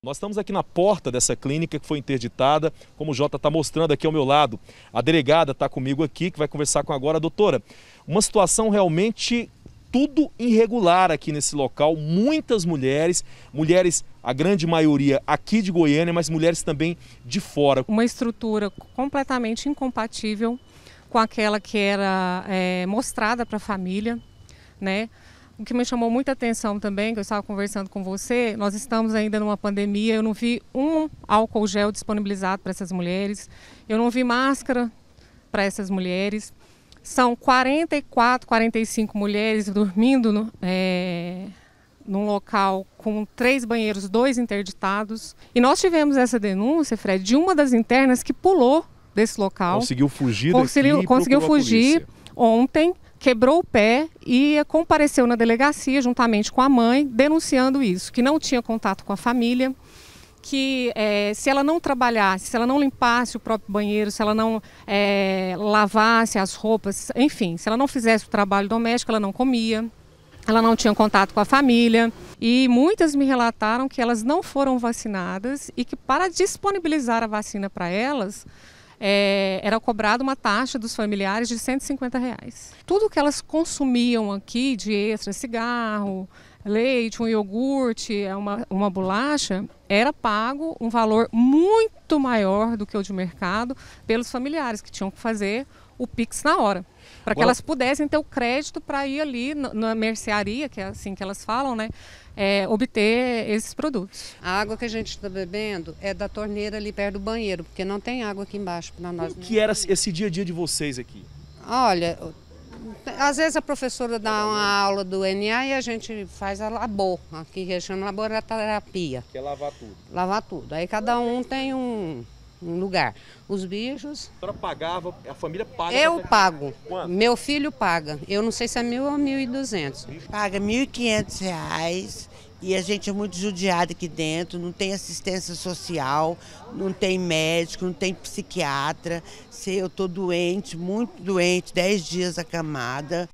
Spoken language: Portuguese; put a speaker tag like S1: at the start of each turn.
S1: Nós estamos aqui na porta dessa clínica que foi interditada, como o Jota está mostrando aqui ao meu lado. A delegada está comigo aqui, que vai conversar com agora a doutora. Uma situação realmente tudo irregular aqui nesse local. Muitas mulheres, mulheres, a grande maioria aqui de Goiânia, mas mulheres também de fora. Uma estrutura
S2: completamente incompatível com aquela que era é, mostrada para a família, né? O que me chamou muita atenção também, que eu estava conversando com você, nós estamos ainda numa pandemia, eu não vi um álcool gel disponibilizado para essas mulheres, eu não vi máscara para essas mulheres. São 44, 45 mulheres dormindo no, é, num local com três banheiros, dois interditados. E nós tivemos essa denúncia, Fred, de uma das internas que pulou desse local. Conseguiu
S1: fugir Conseguiu, conseguiu fugir
S2: ontem quebrou o pé e compareceu na delegacia juntamente com a mãe, denunciando isso, que não tinha contato com a família, que é, se ela não trabalhasse, se ela não limpasse o próprio banheiro, se ela não é, lavasse as roupas, enfim, se ela não fizesse o trabalho doméstico, ela não comia, ela não tinha contato com a família. E muitas me relataram que elas não foram vacinadas e que para disponibilizar a vacina para elas, é, era cobrada uma taxa dos familiares de 150 reais. Tudo que elas consumiam aqui de extra, cigarro, leite, um iogurte, é uma, uma bolacha, era pago um valor muito maior do que o de mercado pelos familiares, que tinham que fazer o Pix na hora. Para que elas pudessem ter o crédito para ir ali na mercearia, que é assim que elas falam, né? É, obter esses produtos. A água que a
S1: gente está bebendo é da torneira ali perto do banheiro, porque não tem água aqui embaixo para nós. O né? que era esse dia a dia de vocês aqui? Olha, às vezes a professora dá uma aula do NA e a gente faz a labor, aqui chama laboraterapia. Que é lavar tudo. Lavar tudo. Aí cada um tem um, um lugar. Os bichos. A senhora pagava, a família paga? Eu pago. Quanto? Meu filho paga. Eu não sei se é mil ou mil e duzentos. Paga mil e quinhentos reais e a gente é muito judiado aqui dentro, não tem assistência social, não tem médico, não tem psiquiatra. Se eu estou doente, muito doente, dez dias acamada.